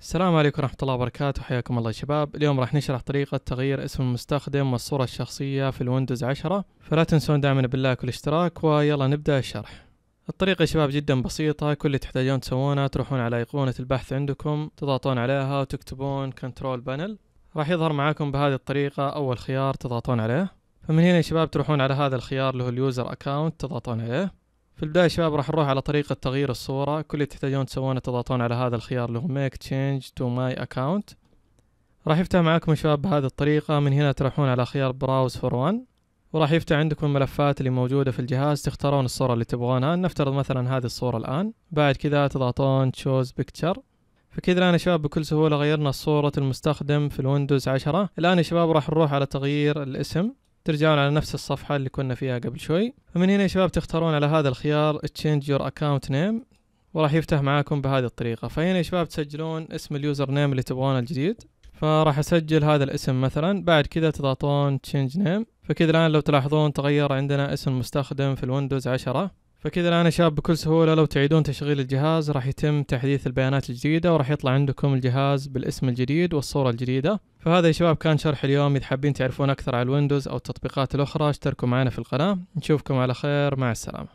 السلام عليكم ورحمة الله وبركاته حياكم الله شباب اليوم راح نشرح طريقة تغيير اسم المستخدم والصورة الشخصية في الويندوز 10 فلا تنسون دعمنا باللايك والاشتراك ويلا نبدأ الشرح الطريقة يا شباب جدا بسيطة كل اللي تحتاجون تسوونه تروحون على أيقونة البحث عندكم تضغطون عليها وتكتبون كنترول بانل راح يظهر معاكم بهذه الطريقة أول خيار تضغطون عليه فمن هنا يا شباب تروحون على هذا الخيار اللي هو اليوزر اكاونت تضغطون عليه في البداية شباب راح نروح على طريقة تغيير الصورة كل اللي تحتاجون تسوونه تضغطون على هذا الخيار اللي هو ميك تشينج تو ماي اكونت راح يفتح معكم شباب بهذه الطريقة من هنا تروحون على خيار براوز فور وان وراح يفتح عندكم الملفات اللي موجودة في الجهاز تختارون الصورة اللي تبغونها نفترض مثلا هذه الصورة الآن بعد كذا تضغطون تشوز بكتشر فكذا الآن يا شباب بكل سهولة غيرنا صورة المستخدم في الويندوز 10 الآن يا شباب راح نروح على تغيير الاسم ترجعون على نفس الصفحة اللي كنا فيها قبل شوي ومن هنا يا شباب تختارون على هذا الخيار Change Your Account Name وراح يفتح معاكم بهذه الطريقة فهنا يا شباب تسجلون اسم اليوزر نيم اللي تبغونه الجديد فراح اسجل هذا الاسم مثلا بعد كذا تضغطون Change Name فكذا الآن لو تلاحظون تغير عندنا اسم المستخدم في الويندوز 10 فكذا الآن يا شباب بكل سهولة لو تعيدون تشغيل الجهاز راح يتم تحديث البيانات الجديدة وراح يطلع عندكم الجهاز بالاسم الجديد والصورة الجديدة فهذا يا شباب كان شرح اليوم إذا حابين تعرفون أكثر على الويندوز أو التطبيقات الأخرى اشتركوا معنا في القناة نشوفكم على خير مع السلامة